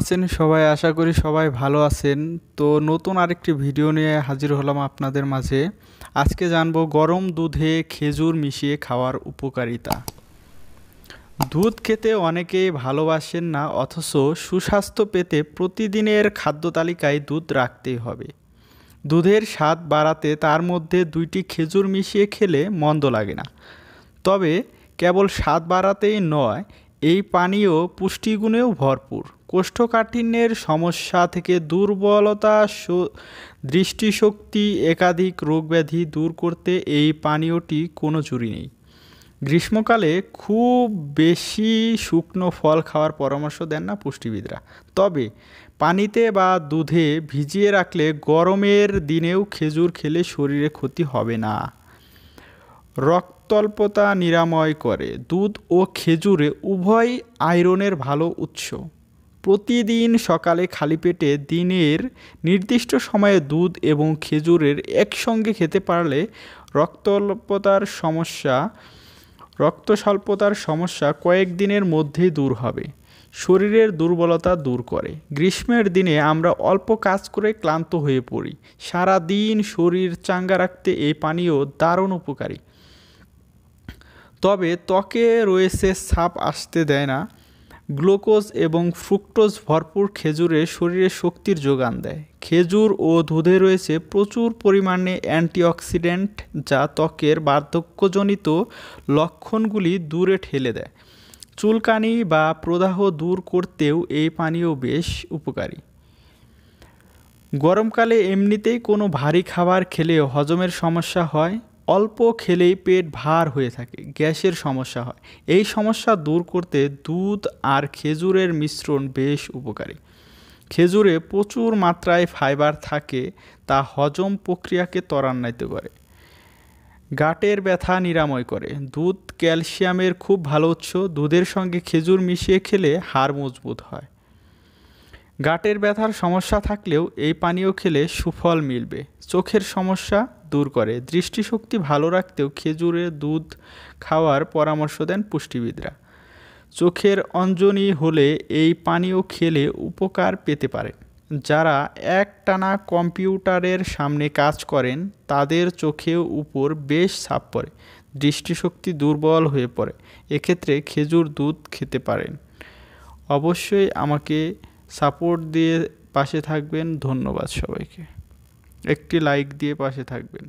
আছেন সবাই আশা করি সবাই ভালো আছেন তো নতুন আরেকটি ভিডিও নিয়ে হাজির হলাম আপনাদের মাঝে আজকে জানবো গরম দুধে খেজুর মিশিয়ে খাওয়ার উপকারিতা দুধ খেতে অনেকেই ভালোবাসেন না অথচ সুস্বাস্থ্য পেতে প্রতিদিনের খাদ্য তালিকায় দুধ রাখতেই হবে দুধের স্বাদ বাড়াতে তার মধ্যে দুইটি খেজুর মিশিয়ে খেলে মন্দ লাগে না তবে কেবল স্বাদ বাড়াতেই নয় এই পানীয় পুষ্টিগুণেও ভরপুর কোষ্ঠকাঠিন্যের সমস্যা থেকে দুর্বলতা দৃষ্টিশক্তি একাধিক রোগব্যাধি দূর করতে এই পানীয়টি কোনো চুরি নেই গ্রীষ্মকালে খুব বেশি শুকনো ফল খাওয়ার পরামর্শ দেন না পুষ্টিবিদরা তবে পানিতে বা দুধে ভিজিয়ে রাখলে গরমের দিনেও খেজুর খেলে শরীরে ক্ষতি হবে না রক্তল্পতা নিরাময় করে দুধ ও খেজুরে উভয় আয়রনের ভালো উৎস প্রতিদিন সকালে খালি পেটে দিনের নির্দিষ্ট সময়ে দুধ এবং খেজুরের একসঙ্গে খেতে পারলে রক্তল্পতার সমস্যা রক্তস্বল্পতার সমস্যা সমস্যা কয়েকদিনের মধ্যেই দূর হবে শরীরের দুর্বলতা দূর করে গ্রীষ্মের দিনে আমরা অল্প কাজ করে ক্লান্ত হয়ে পড়ি সারা দিন শরীর চাঙ্গা রাখতে এই পানীয় দারুণ উপকারী তবে ত্বকে রয়েছে সাপ আসতে দেয় না গ্লুকোজ এবং ফ্রুক্টোজ ভরপুর খেজুরে শরীরে শক্তির যোগান দেয় খেজুর ও দুধে রয়েছে প্রচুর পরিমাণে অ্যান্টিঅক্সিডেন্ট যা ত্বকের বার্ধক্যজনিত লক্ষণগুলি দূরে ঠেলে দেয় চুলকানি বা প্রদাহ দূর করতেও এই পানীয় বেশ উপকারী গরমকালে এমনিতেই কোনো ভারী খাবার খেলে হজমের সমস্যা হয় অল্প খেলেই পেট ভার হয়ে থাকে গ্যাসের সমস্যা হয় এই সমস্যা দূর করতে দুধ আর খেজুরের মিশ্রণ বেশ উপকারী খেজুরে প্রচুর মাত্রায় ফাইবার থাকে তা হজম প্রক্রিয়াকে ত্বরান্বিত করে গাটের ব্যথা নিরাময় করে দুধ ক্যালসিয়ামের খুব ভালো উৎস দুধের সঙ্গে খেজুর মিশিয়ে খেলে হাড় মজবুত হয় গাটের ব্যথার সমস্যা থাকলেও এই পানীয় খেলে সুফল মিলবে চোখের সমস্যা দূর করে দৃষ্টিশক্তি ভালো রাখতেও খেজুরে দুধ খাওয়ার পরামর্শ দেন পুষ্টিবিদরা চোখের অঞ্জনী হলে এই পানীয় খেলে উপকার পেতে পারে যারা একটানা কম্পিউটারের সামনে কাজ করেন তাদের চোখের উপর বেশ ছাপ পড়ে দৃষ্টিশক্তি দুর্বল হয়ে পড়ে এক্ষেত্রে খেজুর দুধ খেতে পারেন অবশ্যই আমাকে সাপোর্ট দিয়ে পাশে থাকবেন ধন্যবাদ সবাইকে একটি লাইক দিয়ে পাশে থাকবেন